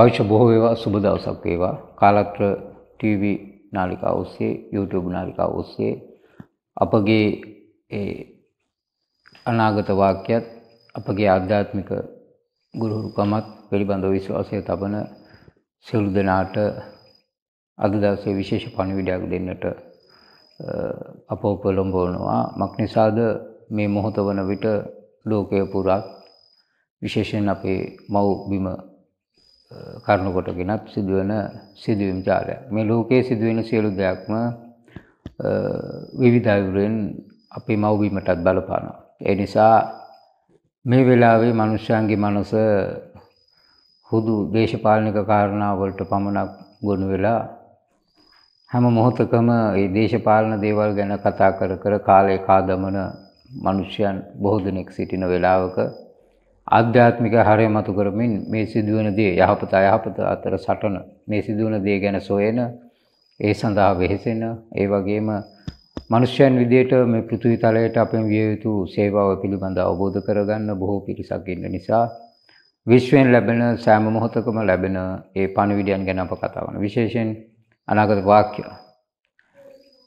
ආයුෂ බොහෝ වේවා සුබ දවසක් වේවා. කාලත්‍ර TV නාලිකාව ඔස්සේ YouTube නාලිකාව ඔස්සේ අපගේ ඒ අනාගත වාක්‍යත් අපගේ ආධ්‍යාත්මික ගුරුහුරුකමත් පිළිබඳව විශ්වාසය තබන සියලු දෙනාට අද දවසේ විශේෂ පණිවිඩයක් දෙන්නට අප උපලොම්බවනවා මක් නිසාද මේ මොහොත වන විට ලෝකය පුරා විශේෂයෙන් අපේ මව් බිම කරුණු කොටගෙනත් සිදුවන සිදුවීම් ජාලයක්. මේ ලෝකයේ සිදුවෙන සියලු දෙයක්ම විවිධායුරෙන් අපේ මව්බීමටත් බලපානවා. ඒ නිසා මේ වෙලාවේ මනුෂ්‍යයන්ගේ මනස හුදු දේශපාලනික කාරණාවලට පමණක් ගොනු වෙලා හැම මොහොතකම ඒ දේශපාලන දේවල් ගැන කතා කර කර කාලය කාදමන මනුෂ්‍යයන් බොහෝ දෙනෙක් සිටින වෙලාවක ආධ්‍යාත්මික හරය මතු කරමින් මේ සිදුවන දේ යහපත අයහපත අතර සටන මේ සිදුවන දේ ගැන සොයන ඒ සඳහා වෙහෙසෙන ඒ වගේම මනුෂ්‍යයන් විදියට මේ පෘථිවි තලයට අපෙන් විය යුතු සේවාව පිළිබඳ අවබෝධ කරගන්න බොහෝ පිරිසක් ඉන්න නිසා විශ්වයෙන් ලැබෙන සෑම මොහොතකම ලැබෙන ඒ පණිවිඩයන් ගැන අප කතා කරන විශේෂයෙන් අනාගත වාක්‍ය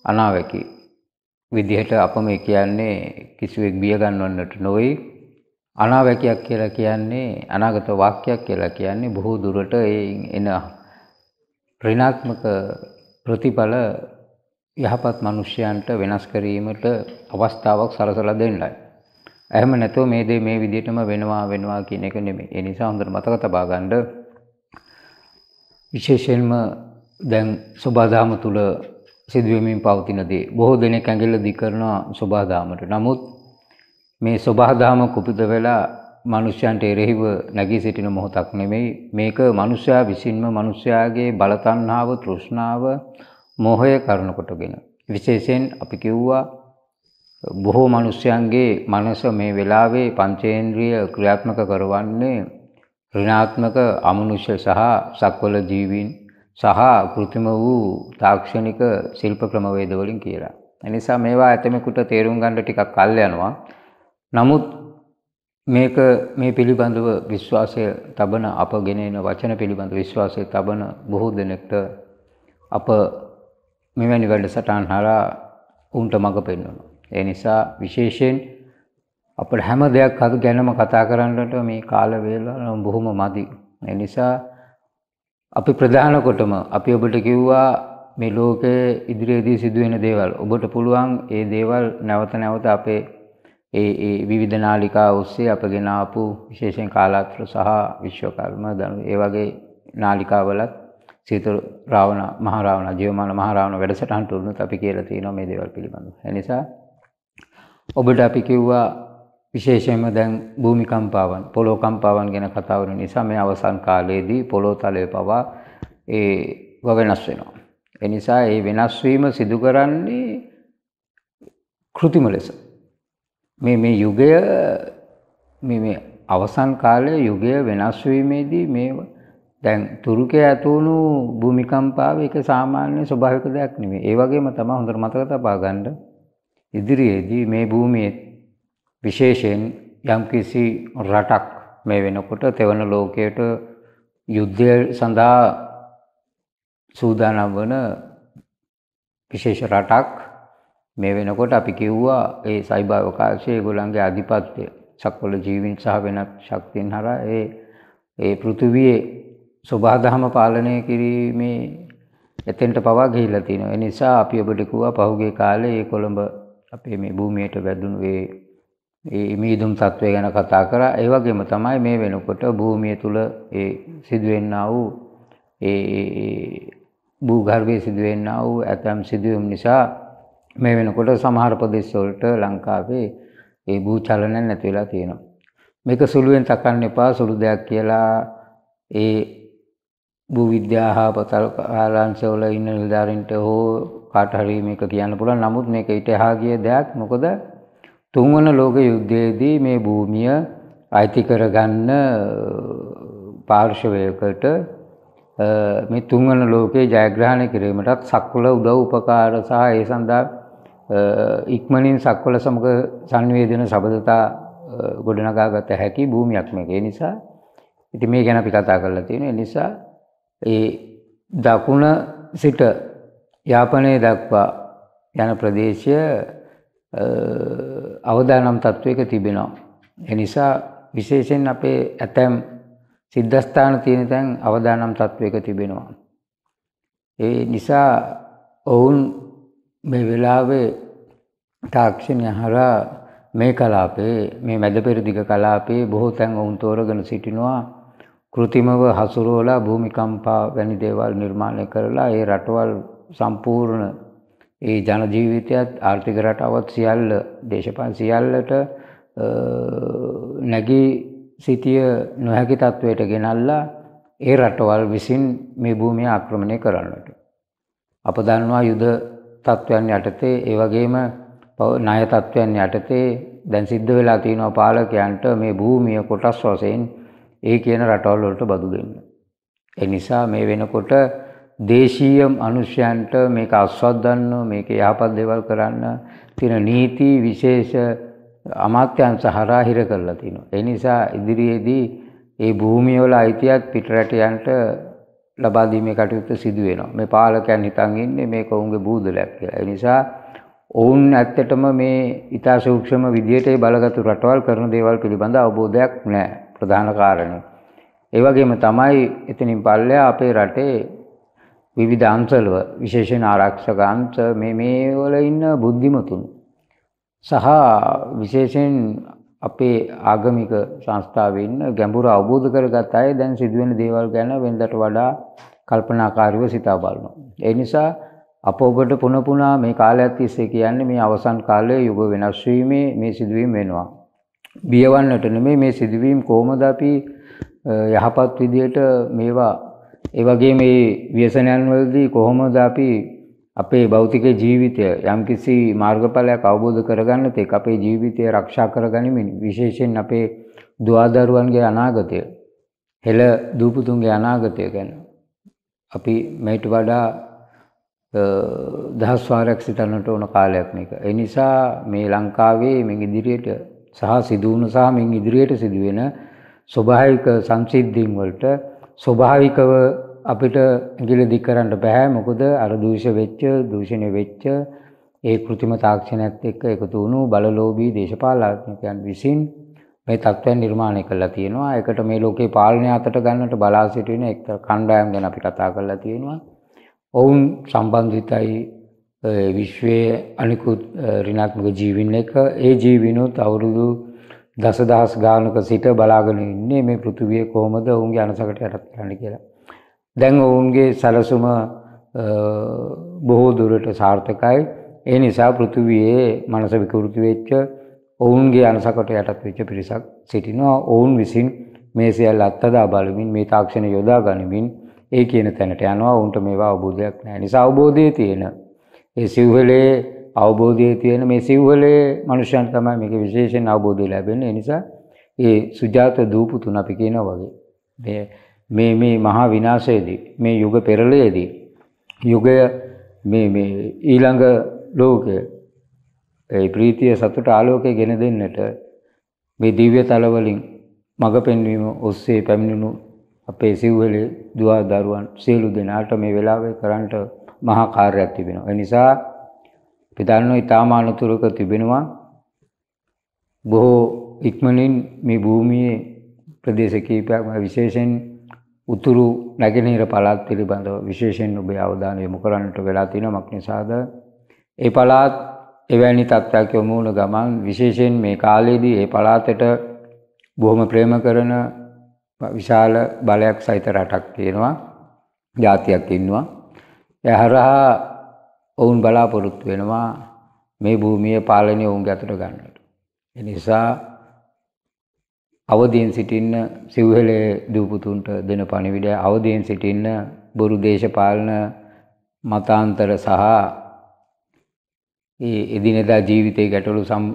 අනාවැකි විදිහට අප මේ කියන්නේ කිසිවෙක් බිය ගන්නවන්නට නොවේ අනාවැකියක් කියලා කියන්නේ අනාගත වාක්‍යයක් කියලා කියන්නේ බොහෝ දුරට එන ඍණාත්මක ප්‍රතිඵල යහපත් මිනිසයන්ට වෙනස් කිරීමට අවස්ථාවක් සලසලා දෙන්නයි. එහෙම නැතුව මේ දේ මේ විදිහටම වෙනවා වෙනවා කියන එක නෙමෙයි. ඒ නිසා හොඳට මතක තබා ගන්න විශේෂයෙන්ම දැන් සබදාම තුල සිදුවෙමින් පවතින දේ බොහෝ දෙනෙක් ඇඟිල්ල දික් කරනවා සබදාමට. නමුත් මේ සබහදාම කුපිත වෙලා මිනිස්යන්ට එරෙහිව නැගී සිටින මොහොතක් නෙමෙයි මේක මිනිසයා විසින්ම මිනිසයාගේ බලතණ්හාව තෘෂ්ණාව මෝහය කරන කොටගෙන විශේෂයෙන් අපි කිව්වා බොහෝ මිනිසයන්ගේ මනස මේ වෙලාවේ පංචේන්ද්‍රිය ක්‍රියාත්මක කරවන්නේ ඍණාත්මක අමනුෂ්‍ය සහ සක්වල ජීවීන් සහ કૃතිම වූ තාක්ෂණික ශිල්ප ක්‍රමවේද වලින් කියලා. එනිසා මේවා ඇතමෙකුට තේරුම් ගන්න ටිකක් කල් යනවා. නමුත් මේක මේ පිළිබඳව විශ්වාසය තබන අප ගෙනෙන වචන පිළිබඳ විශ්වාසය තබන බොහෝ දෙනෙක්ට අප මෙවැනි වැඩසටහන් හරහා උන්ට මඟ පෙන්වනවා. ඒ නිසා විශේෂයෙන් අපට හැම දෙයක් අද ගැනම කතා කරන්නට මේ කාල වේලාව බොහොම මදි. ඒ නිසා අපි ප්‍රධාන කොටම අපි ඔබට කිව්වා මේ ලෝකයේ ඉදිරියේදී සිදුවෙන දේවල් ඔබට පුළුවන් ඒ දේවල් නැවත නැවත අපේ ඒ ඒ විවිධ නාලිකා ඔස්සේ අපගෙන ආපු විශේෂයෙන් කාලාත්‍ර සහ විශ්වකර්ම දනු ඒ වගේ නාලිකාවලත් සීත රාවණ මහ රාවණ ජීවමාන මහ රාවණ වැඩසටහන් තුරුනුත් අපි කියලා තියෙනවා මේ දේවල් පිළිබඳව. ඒ නිසා ඔබට අපි කිව්වා විශේෂයෙන්ම දැන් භූමිකම්පාවන් පොළොකම්පාවන් ගැන කතා වෙන නිසා මේ අවසන් කාලයේදී පොළොව තලය පවා ඒ වෙනස් වෙනවා. ඒ නිසා ඒ වෙනස් වීම සිදු කරන්නේ කෘතිම ලෙස. මේ මේ යුගය මේ මේ අවසන් කාලයේ යුගය වෙනස් වීමේදී මේ දැන් තුරුකේ ඇතුණු භූමිකම්පාව එක සාමාන්‍ය ස්වභාවික දෙයක් නෙමෙයි. ඒ වගේම තමයි හොඳට මතක තබා ගන්න ඉදිරියේදී මේ භූමියේ විශේෂයෙන් යම්කිසි රටක් මේ වෙනකොට තෙවන ලෝකයට යුද්ධය සඳහා සූදානම් වන විශේෂ රටක් මේ වෙනකොට අපි කිව්වා ඒ සයිබර් අවකාශයේ ඒගොල්ලන්ගේ අධිපත්‍ය සක්වල ජීවීන් සහ වෙනත් ශක්තියන් හරහා ඒ ඒ පෘථිවියේ සබහාදහම පාලනය කිරීමේ එතෙන්ට පවා ගිහිල්ලා තිනවා. ඒ නිසා අපි ඔබට කිව්වා පහුගිය කාලේ මේ කොළඹ අපේ මේ භූමියට වැදුණු ඒ ඒ මීදුම් තත්ත්වය ගැන කතා කරා. ඒ වගේම තමයි මේ වෙනකොට භූමිය තුල ඒ සිදුවෙන්නා වූ ඒ භූගර්භයේ සිදුවෙන්නා වූ ඇතම් සිදුවීම් නිසා මේ වෙනකොට සමහර ප්‍රදේශවලට ලංකාවේ ඒ භූචලන නැති වෙලා තියෙනවා. මේක සුළුවෙන් තකන්න එපා සුළු දෙයක් කියලා ඒ භූවිද්‍යා හා පතල් ආරංශවල ඉන්න නිලධාරීන්ට හෝ කාට හරි මේක කියන්න පුළුවන්. නමුත් මේක ඊට එහා ගිය දෙයක්. මොකද තුන්වන ලෝක යුද්ධයේදී මේ භූමිය අයිති කරගන්න පාර්ශවයකට මේ තුන්වන ලෝකයේ ජයග්‍රහණය කිරීමටත් සක්කුල උදව් උපකාර සහ ඒ සඳහා ඉක්මනින් සක්වල සමග සංවේදන සබඳතා ගොඩනගාගත හැකි භූමියක් මේක. ඒ නිසා ඉතින් මේ ගැන අපි කතා කරලා තියෙනවා. ඒ නිසා ඒ දකුණ සිට යාපනයේ දක්වා යන ප්‍රදේශය අවදානම් තත්වයක තිබෙනවා. ඒ නිසා විශේෂයෙන් අපේ ඇතැම් සිද්ධස්ථාන තියෙන තැන් අවදානම් තත්වයක තිබෙනවා. ඒ නිසා ඔවුන් මේ වෙලාවේ තාක්ෂණය හරහා මේ කලාපේ මේ මැද පෙරදිග කලාපේ බොහෝ තැන් ඔවුන් තෝරගෙන සිටිනවා කෘතිමව හසුරුවලා භූමිකම්පා වැනි දේවල් නිර්මාණය කරලා ඒ රටවල් සම්පූර්ණ ඒ ජන ජීවිතයත් ආර්ථික රටාවත් සියල්ල දේශපාලන සියල්ලට නැගී සිටිය නොහැකි තත්වයට ගෙනල්ලා ඒ රටවල් විසින් මේ භූමිය ආක්‍රමණය කරන්නට අප දන්නවා යුද තත්ත්වයන් යටතේ ඒ වගේම ණය තත්ත්වයන් යටතේ දැන් සිද්ධ වෙලා තියෙනවා පාලකයන්ට මේ භූමිය කොටස් වශයෙන් ඒ කියන රටවල් වලට බදු දෙන්න. ඒ නිසා මේ වෙනකොට දේශීය මිනිස්යන්ට මේක අස්වද්දන්න මේක යහපත් දේවල් කරන්න තියෙන නීති විශේෂ අමාත්‍යංශ හරහා හිර කරලා තිනවා. ඒ නිසා ඉදිරියේදී ඒ භූමිය වල අයිතියක් පිටරටයන්ට ලබා දීමේ කටයුත්ත සිදු වෙනවා. මේ පාලකයන් හිතන් ඉන්නේ මේක ඔවුන්ගේ බූදලයක් කියලා. ඒ නිසා ඔවුන් ඇත්තටම මේ ඊටා සූක්ෂම විදියට බලගතු රටවල් කරන දේවල් පිළිබඳ අවබෝධයක් නැහැ. ප්‍රධාන කාරණේ. ඒ වගේම තමයි එතනින් පල්ලෙහා අපේ රටේ විවිධ අංශවල විශේෂයෙන් ආරක්ෂක අංශ මේ මේ වල ඉන්න බුද්ධිමතුන් සහ විශේෂයෙන් අපේ ආගමික සංස්ථාවේ ඉන්න ගැඹුරු අවබෝධ කරගත් අය දැන් සිදුවෙන දේවල් ගැන වෙනදට වඩා කල්පනාකාරීව සිතා බලනවා. ඒ නිසා අප ඔබට පුන පුනා මේ කාලයක් තිස්සේ කියන්නේ මේ අවසන් කාලයේ යුග වෙනස් වීමේ මේ සිදුවීම් වෙනවා. බියවන්නට නෙමෙයි මේ සිදුවීම් කොහොමද අපි යහපත් විදියට මේවා ඒ වගේ මේ ව්‍යසනයන් වලදී කොහොමද අපි අපේ භෞතික ජීවිතය යම්කිසි මාර්ගඵලයක් අවබෝධ කරගන්නත් එක් අපේ ජීවිතය රක්ෂා කරගනිමින් විශේෂයෙන් අපේ දුවාදරුවන්ගේ අනාගතය හෙළ දූපුතුන්ගේ අනාගතය ගැන අපි මේට වඩා දහස්වාරයක් සිතන්නට ඕන කාලයක් මේක. ඒ නිසා මේ ලංකාවේ මේ ඉදිරියට සහ සිදුවුණු සහ මේ ඉදිරියට සිදුවෙන ස්වභාවික සංසිද්ධීන් වලට ස්වභාවිකව අපිට ඇඟිලි දික් කරන්න බෑ මොකද අර දූෂ වෙච්ච දූෂණය වෙච්ච ඒ કૃතිම තාක්ෂණයත් එක්ක එකතු වුණු බලලෝභී දේශපාලඥයන් විසින් මේ තත්ත්වයන් නිර්මාණය කරලා තියෙනවා. ඒකට මේ ලෝකේ පාලනය අතට ගන්නට බලා සිටින එක්තරා කණ්ඩායම් ගැන අපි කතා කරලා තියෙනවා. ඔවුන් සම්බන්ධිතයි විශ්වයේ අනිකුත් ඍණාත්මක ජීවීන් එක ඒ ජීවීනොත් අවුරුදු දසදහස් ගානක සිට බලාගෙන ඉන්නේ මේ පෘථිවිය කොහොමද ඔවුන්ගේ අනසකට යටත් කරන්න කියලා. දැන් ඔවුන්ගේ සැලසුම බොහෝ දුරට සාර්ථකයි. ඒ නිසා පෘථිවියේ මනස විකෘති වෙච්ච ඔවුන්ගේ අනසකට යටත් වෙච්ච පිරිසක් සිටිනවා. ඔවුන් විසින් මේ සියල්ල අත්දා බලමින් මේ තාක්ෂණ යොදා ගනිමින් ඒ කියන තැනට යනවා. ඔවුන්ට මේවා අවබෝධයක් නැහැ. නිසා අවබෝධයේ තියෙන ඒ සිව්වලේ අවබෝධයේ තියෙන මේ සිව්වලේ මනුෂ්‍යයන් තමයි මේක විශේෂයෙන් අවබෝධය ලැබෙන්නේ. ඒ නිසා ඒ සුජාත දූපුතුන් අපි කියනවා වගේ. මේ මේ මහා විනාශයේදී මේ යුග පෙරළයේදී යුගය මේ මේ ඊළඟ ලෝකය ඒ ප්‍රීතිය සතුට ආලෝකය ගෙන දෙන්නට මේ දිව්‍ය තලවලින් මඟ පෙන්වීම ඔස්සේ පැමිණුණු අපේ සිව්වලේ දුවා දරුවන් සියලු දෙනාට මේ වෙලාවේ කරන්නට මහා කාර්යයක් තිබෙනවා. ඒ නිසා පිටානෝ ඊටාම අනුතුරක තිබෙනවා බොහෝ ඉක්මනින් මේ භූමියේ ප්‍රදේශ කීපයක් විශේෂයෙන් උතුරු නැගෙනහිර පළාත් පිළිබඳව විශේෂයෙන් ඔබේ අවධානය යොමු කරන්නට වෙලා තියෙනවා මක්නිසාද ඒ පළාත් එවැනි තත්ත්වයක් යොමු වුණ ගමන් විශේෂයෙන් මේ කාලයේදී ඒ පළාතට බොහොම ප්‍රේම කරන විශාල බලයක් සහිත රටක් තියෙනවා ජාතියක් ඉන්නවා ඒ හරහා ඔවුන් බලාපොරොත්තු වෙනවා මේ භූමිය පාලනය ඔවුන්ගේ අතට ගන්නට. එනිසා අවදීන් සිටින්න සිව්හෙලේ දූපුතුන්ට දෙන පණිවිඩය අවදීන් සිටින්න බොරු දේශපාලන මතාන්තර සහ ඒ එදිනෙදා ජීවිතයේ ගැටලු සම්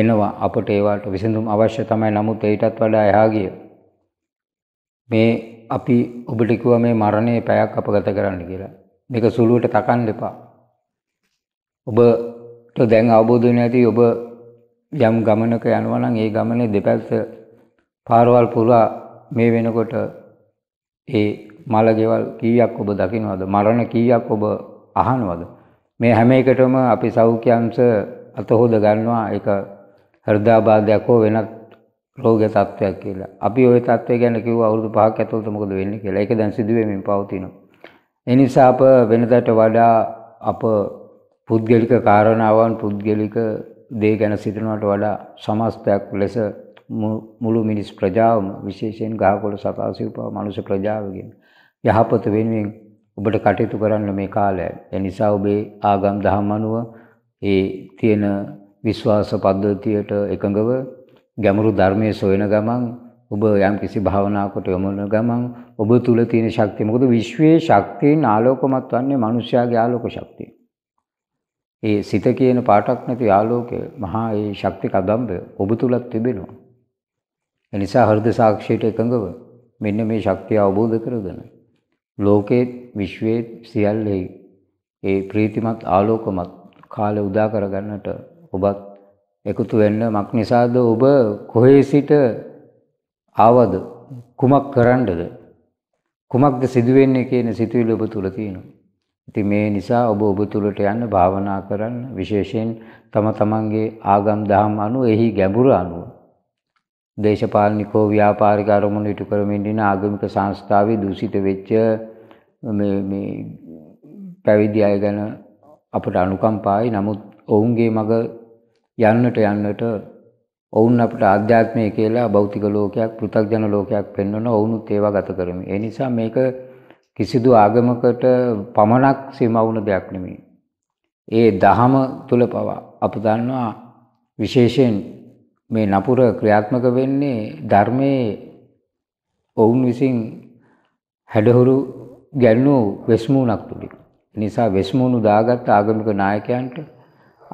එනවා අපට ඒවට විසඳුම් අවශ්‍ය තමයි නමුත් ඒටත් වඩා එහා ගිය මේ අපි ඔබට කිව්වා මේ මරණයේ පැයක් අපගත කරන්න කියලා මේක සුළුවට තකන්න එපා ඔබට දැන් අවබෝධ වෙන ඇති ඔබ යම් ගමනක යනවා නම් ඒ ගමනේ දෙපැත්ත පාරවල් පුරා මේ වෙනකොට ඒ මලගෙවල් කීයක් ඔබ දකිනවද මරණ කීයක් ඔබ අහනවද මේ හැම එකටම අපි සෞඛ්‍යංශ අතහොද ගන්නවා ඒක හෘදාබාධයක් හෝ වෙනත් රෝග තත්ත්වයක් කියලා. අපි ওই තත්ත්වය ගැන කිව්ව අවුරුදු 5ක් ඇතුළත මොකද වෙන්නේ කියලා. ඒක දැන් සිදුවෙමින් පවතිනවා. ඒ නිසා අප වෙනදාට වඩා අප පුද්ගලික කාරණාවන් පුද්ගලික දේ ගැන සිතනවට වඩා සමස්තයක් ලෙස මුළු මිනිස් ප්‍රජාවම විශේෂයෙන් ගහකොළ සතා සිව්පා මනුෂ්‍ය ප්‍රජාවගෙන යහපත වෙනුවෙන් ඔබට කටයුතු කරන්න මේ කාලය. ඒ නිසා ඔබේ ආගම් දහම් අනුව ඒ තියෙන විශ්වාස පද්ධතියට එකඟව ගැඹුරු ධර්මයේ සොයන ගමන් ඔබ යම්කිසි භාවනාවකට යොමුන ගමන් ඔබ තුල තියෙන ශක්තිය මොකද විශ්වයේ ශක්තියන් ආලෝකමත් වන්නේ මිනිස්යාගේ ආලෝක ශක්තිය. ඒ සිත කියන පාටක් නැති ආලෝකය මහා ඒ ශක්ති කදම්බය ඔබ තුලත් තිබෙනවා. ඒ නිසා හෘද සාක්ෂියට එකඟව මෙන්න මේ ශක්තිය අවබෝධ කරගෙන ලෝකේත් විශ්වේත් සියල්ලෙහි ඒ ප්‍රීතිමත් ආලෝකමත් කාලය උදා කරගන්නට ඔබත් එකතු වෙන්න මක් නිසාද ඔබ කොහේ සිට ආවද කුමක් කරන්නද කුමක්ද සිදුවෙන්නේ කියන සිතුවිලි ඔබ තුල තියෙනවා. ඉතින් මේ නිසා ඔබ ඔබ තුලට යන්න භාවනා කරන්න විශේෂයෙන් තම තමන්ගේ ආගම් දහම් අනුව එහි ගැඹුර අනුව දේශපාලනිකෝ ව්‍යාපාරික අරමුණු ඉටු කරමින් ඉන්න ආගමික සංස්ථාවේ දූෂිත වෙච්ච මේ මේ පැවිදි අය ගැන අපට අනුකම්පායි නමුත් ඔවුන්ගේ මග යන්නට යන්නට ඔවුන් අපට ආධ්‍යාත්මය කියලා භෞතික ලෝකයක් පෘථග්ජන ලෝකයක් පෙන්වන ඔවුනුත් ඒවා ගත කරමි. ඒ නිසා මේක කිසිදු ආගමකට පමණක් සීමා වුණ දෙයක් නෙමෙයි. ඒ දහම තුල පවා අප දන්නවා විශේෂයෙන් මේ නපුර ක්‍රියාත්මක වෙන්නේ ධර්මයේ ඔවුන් විසින් හැඩහුරු ගැන්වූ වෙස්මුණක් තුළින්. නිසා වෙස්මුණු දාගත් ආගමික නායකයන්ට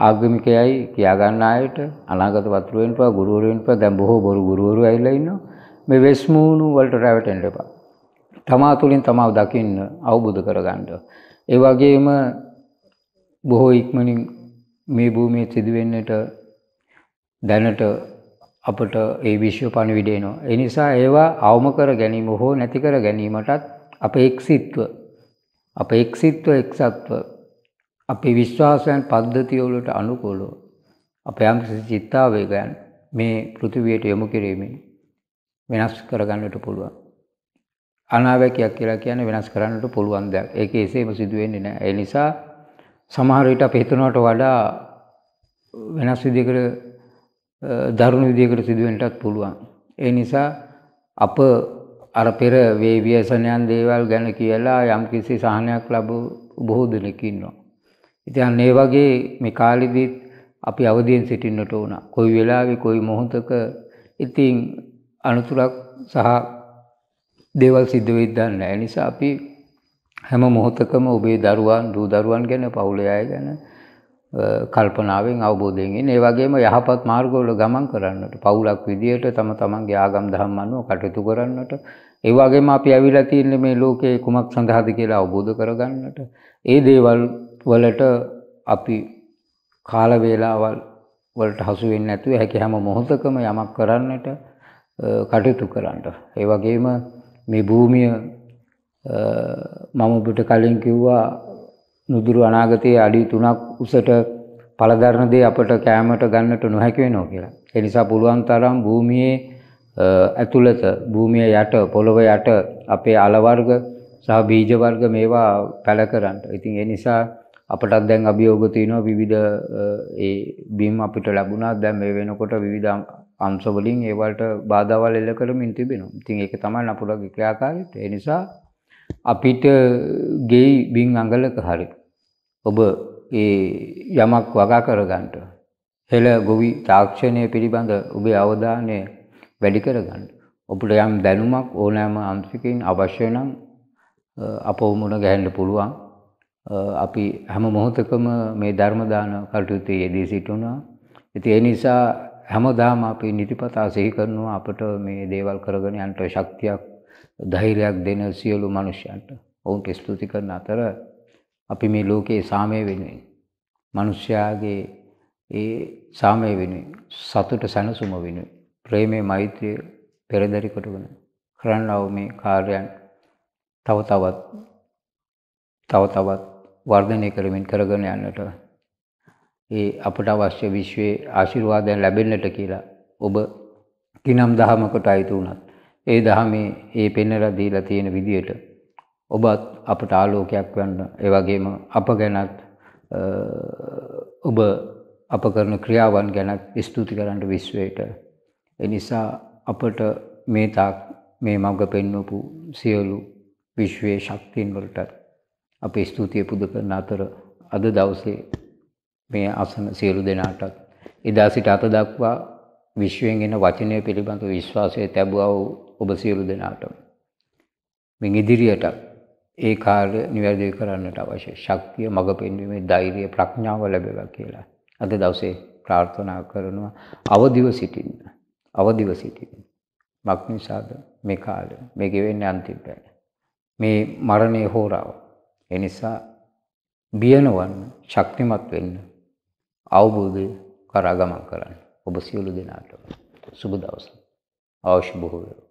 ආගමිකයයි කියාගන්න අයට අනාගත වතුරුවෙන් පවා ගුරුවරුවෙන් පවා දැන් බොහෝ බොරු ගුරුවරු ඇවිල්ලා ඉන්නවා. මේ වෙස්මුණු වලට රැවටෙන්න එපා. තමා තුළින් තමාව දකින්න අවබෝධ කරගන්න. ඒ වගේම බොහෝ ඉක්මනින් මේ භූමියේ සිදුවෙන්නට දැනට අපට ඒ විශ්ව පණවිඩේනවා. එනිසා ඒවා අවම කර ගැනීම හෝ නැති කර ගැනීමටත් අප එක්සිත්ව අප එක්සිත්ව එක්සත්ව අපි විශ්වාසයන් පද්ධතියවලට අනුකූලෝ අප යම් චිත්තාවේගයන් මේ පෘතිවයට යොමු කිරීමෙන් වෙනස් කරගන්නට පුළුවන්. අනාවැකයක් කියලා කියන්නේ වෙනස් කරන්නට පුළුවන් දෙයක්. ඒක එසේම සිදු වෙන්නේ නැහැ. ඒ නිසා සමහර විට අපි හිතනවට වඩා වෙනස් විදිහකට දරුණු විදියකට සිදුවෙන්ටත් පුළුවන්. ඒ නිසා අප අර පෙර වේ ව්‍යසනයන් දේවල් ගැන කියලා යම් කිසි සහනයක් ලැබු බොහෝ දෙනෙක් ඉන්නවා. ඉතින් ඒ වගේ මේ කාලෙදිත් අපි අවදියෙන් සිටින්නට ඕන. කොයි වෙලාවෙ කොයි මොහොතක ඉතින් අනුතුරක් සහ දේවල් සිද්ධ වෙද්දී දන්නේ නැහැ. නිසා අපි හැම මොහොතකම ඔබේ දරුවන් දූ දරුවන් ගැන පවුලේ අය ගැන කල්පනාවෙන් අවබෝධයෙන් ඉන්නේ. ඒ වගේම යහපත් මාර්ගවල ගමන් කරන්නට, පවුලක් විදියට තම තමන්ගේ ආගම් දහම් අනුව කටයුතු කරන්නට, ඒ වගේම අපි ඇවිල්ලා තියෙන්නේ මේ ලෝකේ කුමක් සඳහාද කියලා අවබෝධ කරගන්නට. ඒ දේවල් වලට අපි කාල වේලාවල් වලට හසු වෙන්නේ නැතුව හැකි හැම මොහොතකම යමක් කරන්නට කටයුතු කරන්නට. ඒ වගේම මේ භූමිය මම ඔබට කලින් කිව්වා නුදුරු අනාගතයේ අඩි 3ක් උසට පළදරන දේ අපට කෑමට ගන්නට නොහැකි වෙනවා කියලා. ඒ නිසා පුළුවන් තරම් භූමියේ ඇතුළත භූමිය යට පොළොව යට අපේ අල වර්ග සහ බීජ වර්ග මේවා පැල කරන්න. ඉතින් ඒ නිසා අපටත් දැන් අභියෝග තියෙනවා විවිධ ඒ බීම් අපිට ලැබුණා. දැන් මේ වෙනකොට විවිධ අංශ වලින් ඒවලට බාධාවල් එල්ල කරමින් තිබෙනවා. ඉතින් ඒක තමයි නපුරගේ ක්‍රියාකාරීත්වය. ඒ නිසා අපිට ගෙයි බින් අඟලක හරි ඔබ ඒ යමක් වගා කරගන්නට හෙළ ගොවි තාක්ෂණය පිළිබඳ ඔබේ අවධානය වැඩි කරගන්න. ඔබට යම් දැනුමක් ඕනෑම අන්තිකින් අවශ්‍ය නම් අපව මුණ ගැහෙන්න පුළුවන්. අපි හැම මොහොතකම මේ ධර්ම දාන කටයුත්තේ යෙදී සිටිනවා. ඉතින් ඒ නිසා හැමදාම අපි නිතිපතා සිහි කරනවා අපට මේ දේවල් කරගෙන යන්න ශක්තියක් ධෛර්යයක් දෙන සියලු මනුෂ්‍යයන්ට ඔවුන්ට ස්තුති කරන අතර අපි මේ ලෝකයේ සාමය වෙනුවෙන් මනුෂ්‍යයාගේ ඒ සාමය වෙනුවෙන් සතුට සැනසුම වෙනුවෙන් ප්‍රේමය මෛත්‍රිය පෙරදරි කොටගෙන කරන්නව මේ කාර්යයන් තව තවත් තව තවත් වර්ධනය කරමින් කරගෙන යන්නට ඒ අපට අවශ්‍ය විශ්වයේ ආශිර්වාදයන් ලැබෙන්නට කියලා ඔබ කිනම් දහමකට අයිති වුණත් ඒ දහමේ ඒ පෙන්වලා දීලා තියෙන විදියට ඔබත් අපට ආලෝකයක් වන්න ඒ වගේම අප ගැනත් ඔබ අප කරන ක්‍රියාවන් ගැනත් ස්තුති කරන්න විශ්වයට ඒ නිසා අපට මේ තාක් මේ මඟ පෙන්වපු සියලු විශ්වයේ ශක්තියන් වලට අපි ස්තුතිය පුද කරන අතර අද දවසේ මේ අසන සියලු දෙනාටත් එදා සිට අත දක්වා විශ්වයෙන් එන වචනය පිළිබඳ විශ්වාසය තැබුවා වූ ඔබ සියලු දෙනාටම මේ ඉදිරියට ඒ කාර්ය නිවැරදි කරන්නට අවශ්‍ය ශක්තිය මඟ පෙන්වීමේ ධෛර්යය ප්‍රඥාව ලැබෙවා කියලා අද දවසේ ප්‍රාර්ථනා කරනවා අවදිව සිටින්න අවදිව සිටින්න මක්නිසාද මේ කාලය මේක වෙන්නේ අන්තිම පැය මේ මරණයේ හෝරාව ඒ නිසා බිය නොවන්න ශක්තිමත් වෙන්න අවබෝධය කරා ගමන් කරන්න ඔබ සියලු දෙනාටම සුබ දවසක්. අවශ්‍ය බොහෝ වේවා.